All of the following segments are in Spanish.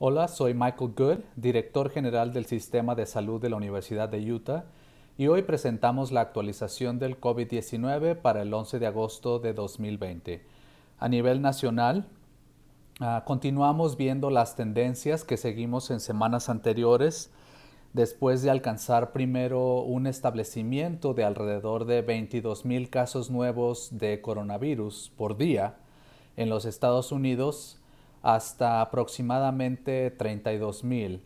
Hola, soy Michael Good, director general del Sistema de Salud de la Universidad de Utah, y hoy presentamos la actualización del COVID-19 para el 11 de agosto de 2020. A nivel nacional, ah, continuamos viendo las tendencias que seguimos en semanas anteriores después de alcanzar primero un establecimiento de alrededor de 22 casos nuevos de coronavirus por día. En los Estados Unidos, hasta aproximadamente 32,000.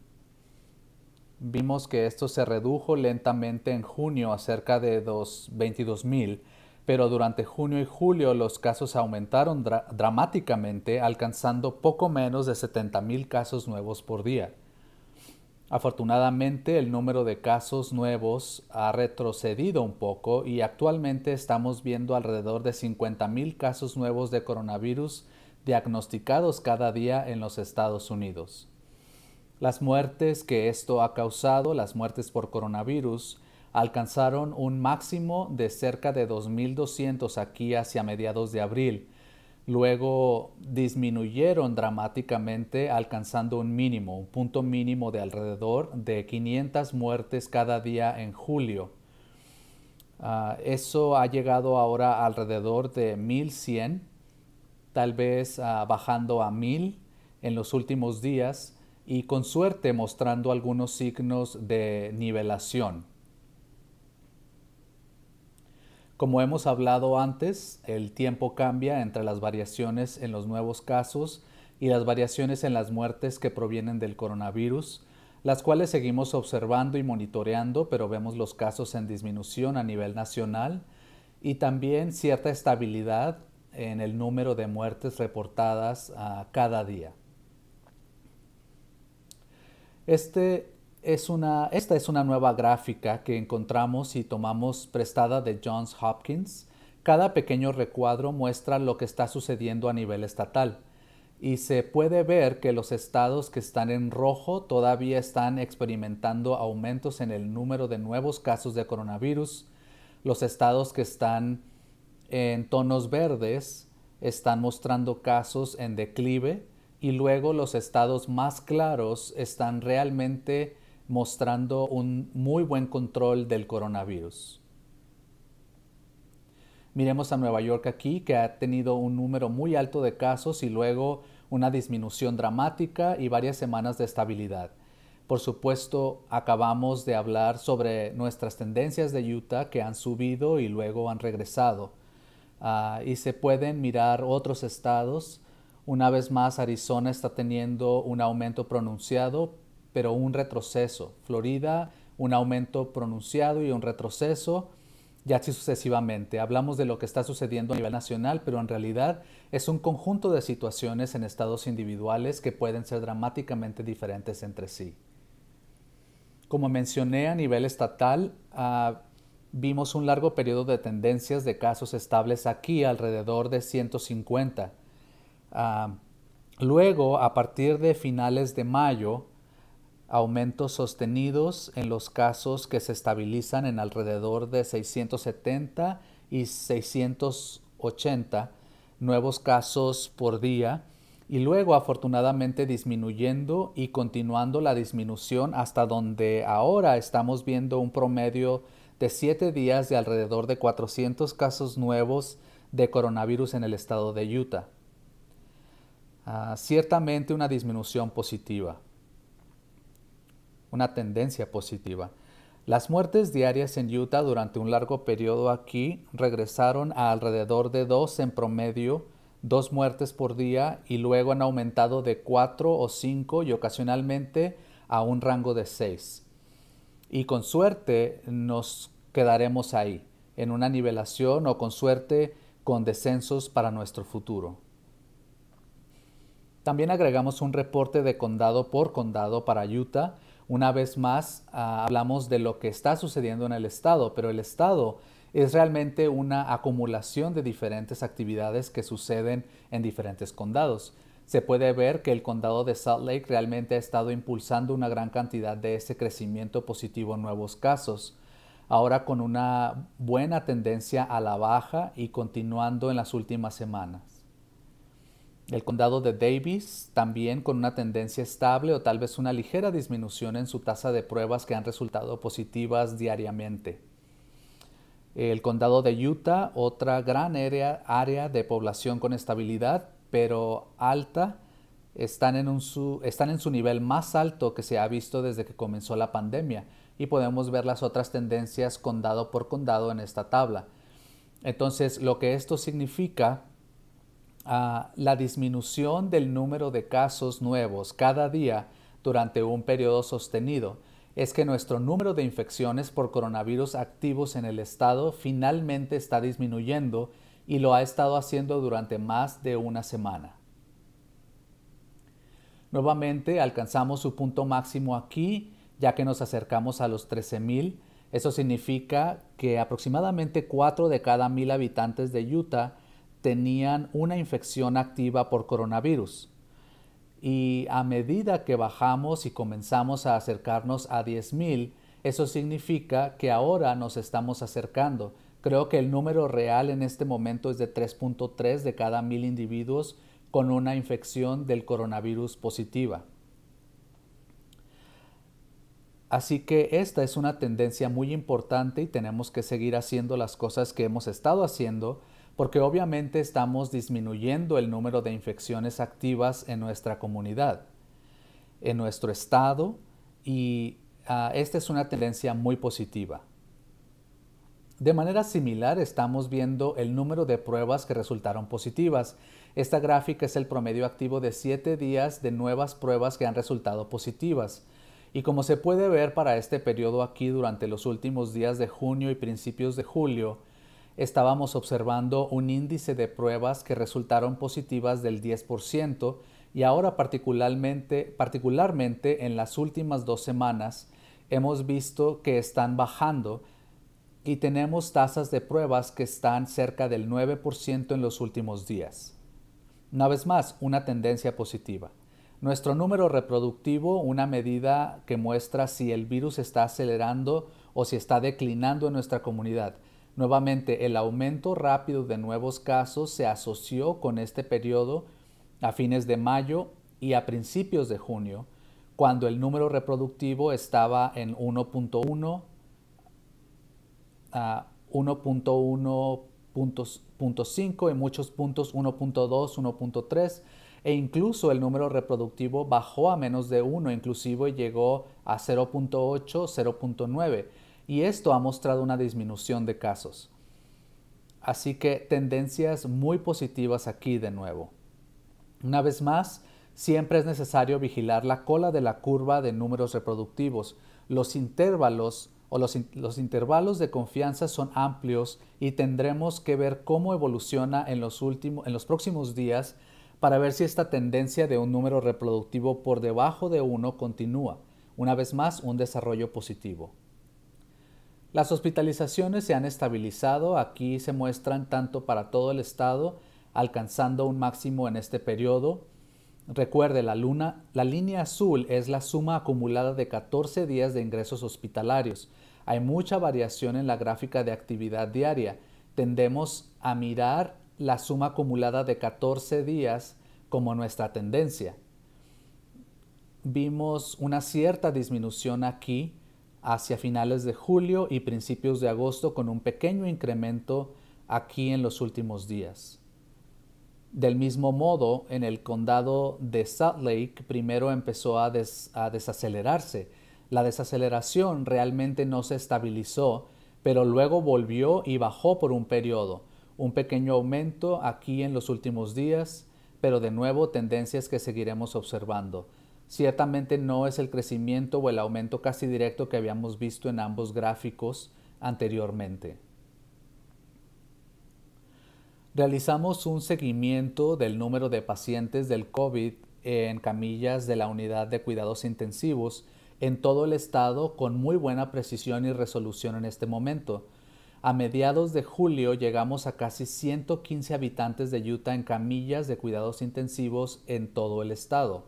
Vimos que esto se redujo lentamente en junio a cerca de 22,000, pero durante junio y julio los casos aumentaron dramáticamente, alcanzando poco menos de 70,000 casos nuevos por día. Afortunadamente el número de casos nuevos ha retrocedido un poco y actualmente estamos viendo alrededor de 50,000 casos nuevos de coronavirus diagnosticados cada día en los Estados Unidos. Las muertes que esto ha causado, las muertes por coronavirus, alcanzaron un máximo de cerca de 2.200 aquí hacia mediados de abril. Luego disminuyeron dramáticamente alcanzando un mínimo, un punto mínimo de alrededor de 500 muertes cada día en julio. Ah, eso ha llegado ahora alrededor de 1100 tal vez ah, bajando a mil en los últimos días y con suerte mostrando algunos signos de nivelación. Como hemos hablado antes, el tiempo cambia entre las variaciones en los nuevos casos y las variaciones en las muertes que provienen del coronavirus, las cuales seguimos observando y monitoreando, pero vemos los casos en disminución a nivel nacional y también cierta estabilidad en el número de muertes reportadas ah, cada día. Este esta es una nueva gráfica que encontramos y tomamos prestada de Johns Hopkins. Cada pequeño recuadro muestra lo que está sucediendo a nivel estatal y se puede ver que los estados que están en rojo todavía están experimentando aumentos en el número de nuevos casos de coronavirus. Los estados que están en tonos verdes están mostrando casos en declive y luego los estados más claros están realmente mostrando un muy buen control del coronavirus. Miremos a Nueva York aquí, que ha tenido un número muy alto de casos y luego una disminución dramática y varias semanas de estabilidad. Por supuesto, acabamos de hablar sobre nuestras tendencias de Utah que han subido y luego han regresado. Ah, y se pueden mirar otros estados. Una vez más, Arizona está teniendo un aumento pronunciado, pero un retroceso. Florida, un aumento pronunciado y un retroceso, ya así sucesivamente. Hablamos de lo que está sucediendo a nivel nacional, pero en realidad es un conjunto de situaciones en estados individuales que pueden ser dramáticamente diferentes entre sí. Como mencioné a nivel estatal, ah, vimos un largo periodo de tendencias de casos estables aquí, alrededor de 150. Ah, luego, a partir de finales de mayo, aumentos sostenidos en los casos que se estabilizan en alrededor de 670 y 680 nuevos casos por día y luego afortunadamente disminuyendo y continuando la disminución hasta donde ahora estamos viendo un promedio de siete días de alrededor de 400 casos nuevos de coronavirus en el estado de Utah. Ah, ciertamente una disminución positiva, una tendencia positiva. Las muertes diarias en Utah durante un largo periodo aquí regresaron a alrededor de dos en promedio, dos muertes por día y luego han aumentado de cuatro o cinco y ocasionalmente a un rango de seis. Y con suerte nos quedaremos ahí, en una nivelación o con suerte con descensos para nuestro futuro. También agregamos un reporte de condado por condado para Utah. Una vez más ah, hablamos de lo que está sucediendo en el estado, pero el estado es realmente una acumulación de diferentes actividades que suceden en diferentes condados. Se puede ver que el condado de Salt Lake realmente ha estado impulsando una gran cantidad de ese crecimiento positivo en nuevos casos ahora con una buena tendencia a la baja y continuando en las últimas semanas. El condado de Davis también con una tendencia estable o tal vez una ligera disminución en su tasa de pruebas que han resultado positivas diariamente. El condado de Utah, otra gran área, de población con estabilidad, pero alta, están en su nivel más alto que se ha visto desde que comenzó la pandemia y podemos ver las otras tendencias condado por condado en esta tabla. Entonces, lo que esto significa, ah, la disminución del número de casos nuevos cada día durante un periodo sostenido, es que nuestro número de infecciones por coronavirus activos en el estado finalmente está disminuyendo y lo ha estado haciendo durante más de una semana. Nuevamente alcanzamos su punto máximo aquí ya que nos acercamos a los 13.000. Eso significa que aproximadamente 4 de cada 1.000 habitantes de Utah tenían una infección activa por coronavirus. Y a medida que bajamos y comenzamos a acercarnos a 10.000, eso significa que ahora nos estamos acercando. Creo que el número real en este momento es de 3.3 de cada 1.000 individuos con una infección del coronavirus positiva. Así que esta es una tendencia muy importante y tenemos que seguir haciendo las cosas que hemos estado haciendo porque obviamente estamos disminuyendo el número de infecciones activas en nuestra comunidad, en nuestro estado y ah, esta es una tendencia muy positiva. De manera similar estamos viendo el número de pruebas que resultaron positivas. Esta gráfica es el promedio activo de 7 días de nuevas pruebas que han resultado positivas. Y como se puede ver para este periodo aquí durante los últimos días de junio y principios de julio, estábamos observando un índice de pruebas que resultaron positivas del 10% y ahora particularmente, particularmente en las últimas dos semanas hemos visto que están bajando y tenemos tasas de pruebas que están cerca del 9% en los últimos días. Una vez más, una tendencia positiva. Nuestro número reproductivo, una medida que muestra si el virus está acelerando o si está declinando en nuestra comunidad. Nuevamente, el aumento rápido de nuevos casos se asoció con este periodo a fines de mayo y a principios de junio, cuando el número reproductivo estaba en 1.1 a 1.1.5 en muchos puntos 1.2, 1.3 e incluso el número reproductivo bajó a menos de 1, inclusive llegó a 0.8, 0.9 y esto ha mostrado una disminución de casos. Así que tendencias muy positivas aquí de nuevo. Una vez más, siempre es necesario vigilar la cola de la curva de números reproductivos. Los intervalos o los, intervalos de confianza son amplios y tendremos que ver cómo evoluciona en en los próximos días para ver si esta tendencia de un número reproductivo por debajo de 1 continúa, una vez más un desarrollo positivo. Las hospitalizaciones se han estabilizado, aquí se muestran tanto para todo el estado, alcanzando un máximo en este periodo. Recuerde, la, luna, la línea azul es la suma acumulada de 14 días de ingresos hospitalarios. Hay mucha variación en la gráfica de actividad diaria. Tendemos a mirar la suma acumulada de 14 días como nuestra tendencia. Vimos una cierta disminución aquí hacia finales de julio y principios de agosto con un pequeño incremento aquí en los últimos días. Del mismo modo, en el condado de Salt Lake primero empezó a, a desacelerarse. La desaceleración realmente no se estabilizó, pero luego volvió y bajó por un periodo. Un pequeño aumento aquí en los últimos días pero de nuevo tendencias que seguiremos observando. Ciertamente no es el crecimiento o el aumento casi directo que habíamos visto en ambos gráficos anteriormente. Realizamos un seguimiento del número de pacientes del COVID en camillas de la unidad de cuidados intensivos en todo el estado con muy buena precisión y resolución en este momento. A mediados de julio llegamos a casi 115 habitantes de Utah en camillas de cuidados intensivos en todo el estado.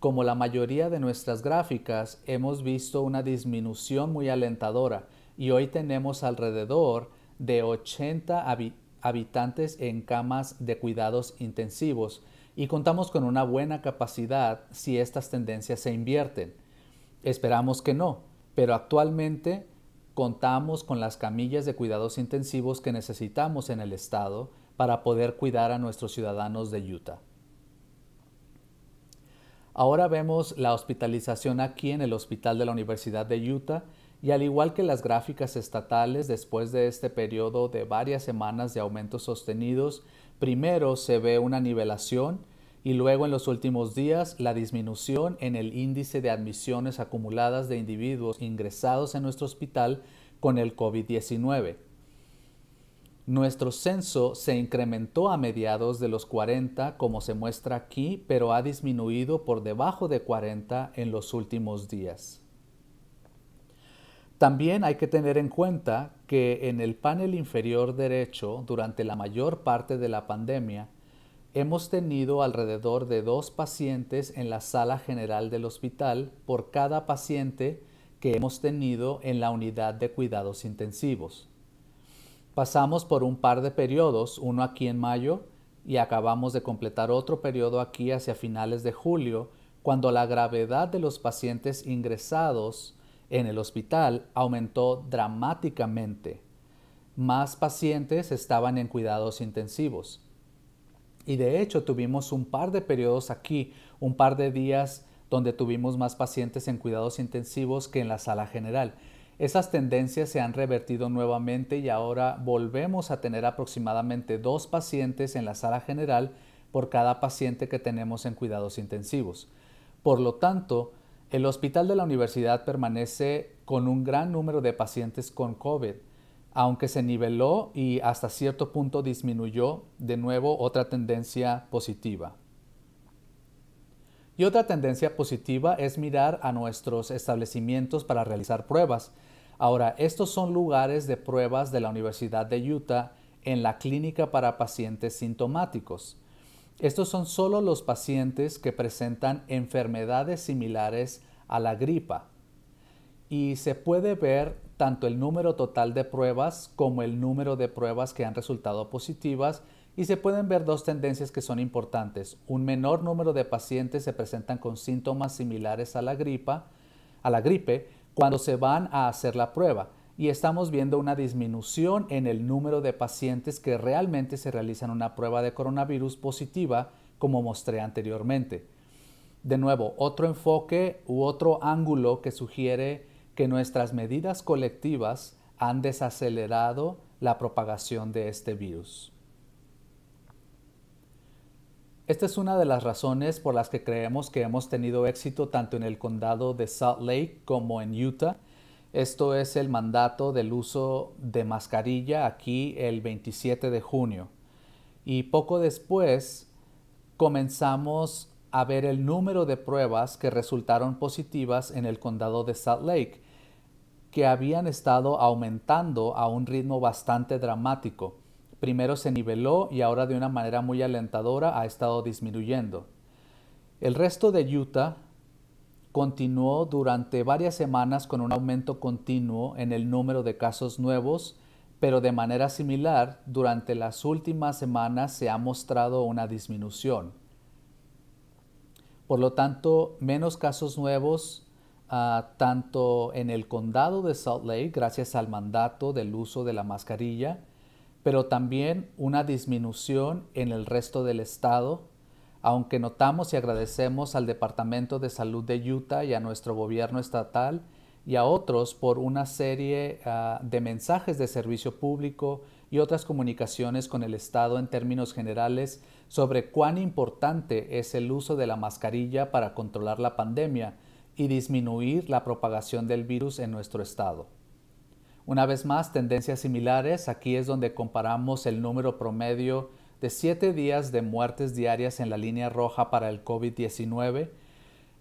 Como la mayoría de nuestras gráficas, hemos visto una disminución muy alentadora y hoy tenemos alrededor de 80 habitantes en camas de cuidados intensivos y contamos con una buena capacidad si estas tendencias se invierten. Esperamos que no, pero actualmente contamos con las camillas de cuidados intensivos que necesitamos en el estado para poder cuidar a nuestros ciudadanos de Utah. Ahora vemos la hospitalización aquí en el Hospital de la Universidad de Utah y al igual que las gráficas estatales después de este periodo de varias semanas de aumentos sostenidos, primero se ve una nivelación y luego en los últimos días la disminución en el índice de admisiones acumuladas de individuos ingresados en nuestro hospital con el COVID-19. Nuestro censo se incrementó a mediados de los 40, como se muestra aquí, pero ha disminuido por debajo de 40 en los últimos días. También hay que tener en cuenta que en el panel inferior derecho, durante la mayor parte de la pandemia, Hemos tenido alrededor de dos pacientes en la sala general del hospital por cada paciente que hemos tenido en la unidad de cuidados intensivos. Pasamos por un par de periodos, uno aquí en mayo y acabamos de completar otro periodo aquí hacia finales de julio, cuando la gravedad de los pacientes ingresados en el hospital aumentó dramáticamente. Más pacientes estaban en cuidados intensivos. Y de hecho tuvimos un par de periodos aquí, un par de días donde tuvimos más pacientes en cuidados intensivos que en la sala general. Esas tendencias se han revertido nuevamente y ahora volvemos a tener aproximadamente dos pacientes en la sala general por cada paciente que tenemos en cuidados intensivos. Por lo tanto, el hospital de la universidad permanece con un gran número de pacientes con COVID aunque se niveló y hasta cierto punto disminuyó, de nuevo otra tendencia positiva. Y otra tendencia positiva es mirar a nuestros establecimientos para realizar pruebas. Ahora, estos son lugares de pruebas de la Universidad de Utah en la clínica para pacientes sintomáticos. Estos son solo los pacientes que presentan enfermedades similares a la gripa. Y se puede ver tanto el número total de pruebas como el número de pruebas que han resultado positivas y se pueden ver dos tendencias que son importantes. Un menor número de pacientes se presentan con síntomas similares a la gripa, a la gripe cuando se van a hacer la prueba y estamos viendo una disminución en el número de pacientes que realmente se realizan una prueba de coronavirus positiva como mostré anteriormente. De nuevo, otro enfoque u otro ángulo que sugiere que nuestras medidas colectivas han desacelerado la propagación de este virus. Esta es una de las razones por las que creemos que hemos tenido éxito tanto en el condado de Salt Lake como en Utah. Esto es el mandato del uso de mascarilla aquí el 27 de junio. Y poco después comenzamos a ver el número de pruebas que resultaron positivas en el condado de Salt Lake que habían estado aumentando a un ritmo bastante dramático. Primero se niveló y ahora de una manera muy alentadora ha estado disminuyendo. El resto de Utah continuó durante varias semanas con un aumento continuo en el número de casos nuevos, pero de manera similar durante las últimas semanas se ha mostrado una disminución. Por lo tanto, menos casos nuevos Ah, tanto en el condado de Salt Lake gracias al mandato del uso de la mascarilla, pero también una disminución en el resto del estado, aunque notamos y agradecemos al Departamento de Salud de Utah y a nuestro gobierno estatal y a otros por una serie ah, de mensajes de servicio público y otras comunicaciones con el Estado en términos generales sobre cuán importante es el uso de la mascarilla para controlar la pandemia, y disminuir la propagación del virus en nuestro estado. Una vez más, tendencias similares, aquí es donde comparamos el número promedio de 7 días de muertes diarias en la línea roja para el COVID-19,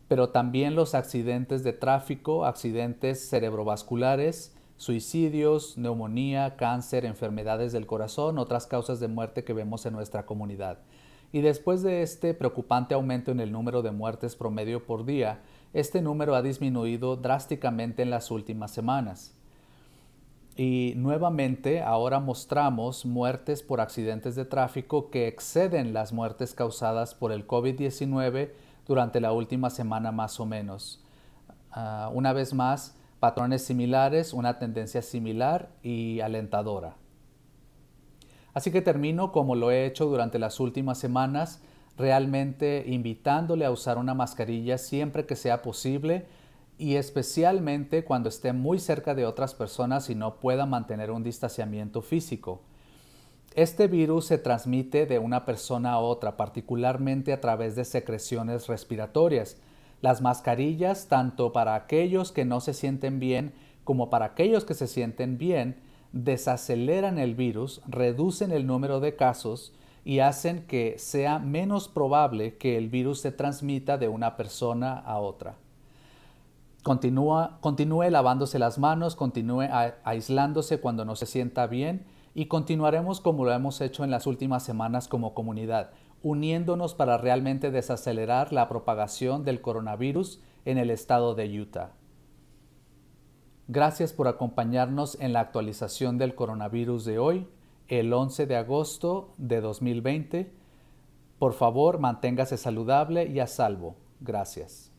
pero también los accidentes de tráfico, accidentes cerebrovasculares, suicidios, neumonía, cáncer, enfermedades del corazón, otras causas de muerte que vemos en nuestra comunidad. Y después de este preocupante aumento en el número de muertes promedio por día, este número ha disminuido drásticamente en las últimas semanas. Y nuevamente ahora mostramos muertes por accidentes de tráfico que exceden las muertes causadas por el COVID-19 durante la última semana más o menos. Ah, una vez más, patrones similares, una tendencia similar y alentadora. Así que termino como lo he hecho durante las últimas semanas realmente invitándole a usar una mascarilla siempre que sea posible y especialmente cuando esté muy cerca de otras personas y no pueda mantener un distanciamiento físico. Este virus se transmite de una persona a otra, particularmente a través de secreciones respiratorias. Las mascarillas, tanto para aquellos que no se sienten bien como para aquellos que se sienten bien, desaceleran el virus, reducen el número de casos y hacen que sea menos probable que el virus se transmita de una persona a otra. continúe lavándose las manos, continúe aislándose cuando no se sienta bien y continuaremos como lo hemos hecho en las últimas semanas como comunidad, uniéndonos para realmente desacelerar la propagación del coronavirus en el estado de Utah. Gracias por acompañarnos en la actualización del coronavirus de hoy el 11 de agosto de 2020. Por favor, manténgase saludable y a salvo. Gracias.